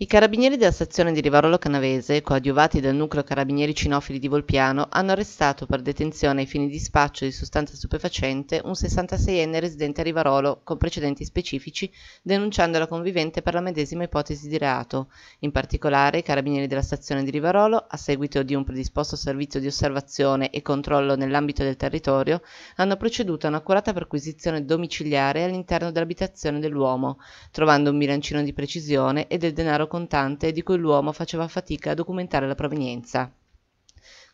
I carabinieri della stazione di Rivarolo Canavese, coadiuvati dal nucleo carabinieri cinofili di Volpiano, hanno arrestato per detenzione ai fini di spaccio di sostanza stupefacente un 66enne residente a Rivarolo con precedenti specifici, denunciando la convivente per la medesima ipotesi di reato. In particolare, i carabinieri della stazione di Rivarolo, a seguito di un predisposto servizio di osservazione e controllo nell'ambito del territorio, hanno proceduto a un'accurata perquisizione domiciliare all'interno dell'abitazione dell'uomo, trovando un bilancino di precisione e del denaro contante di cui l'uomo faceva fatica a documentare la provenienza.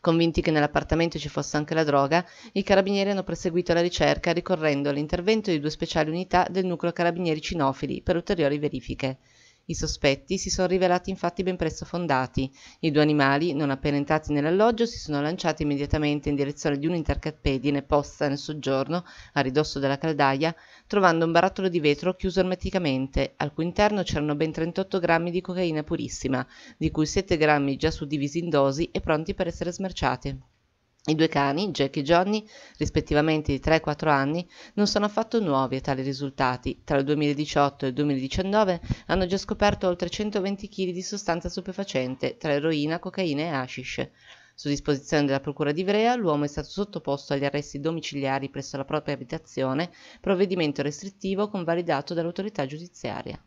Convinti che nell'appartamento ci fosse anche la droga, i carabinieri hanno proseguito la ricerca ricorrendo all'intervento di due speciali unità del nucleo carabinieri cinofili per ulteriori verifiche. I sospetti si sono rivelati infatti ben presto fondati. I due animali, non appena entrati nell'alloggio, si sono lanciati immediatamente in direzione di un'intercapedine posta nel soggiorno, a ridosso della caldaia, trovando un barattolo di vetro chiuso ermeticamente, al cui interno c'erano ben 38 grammi di cocaina purissima, di cui 7 grammi già suddivisi in dosi e pronti per essere smerciati. I due cani, Jack e Johnny, rispettivamente di 3 e 4 anni, non sono affatto nuovi a tali risultati. Tra il 2018 e il 2019 hanno già scoperto oltre 120 kg di sostanza stupefacente, tra eroina, cocaina e hashish. Su disposizione della Procura di Ivrea, l'uomo è stato sottoposto agli arresti domiciliari presso la propria abitazione, provvedimento restrittivo convalidato dall'autorità giudiziaria.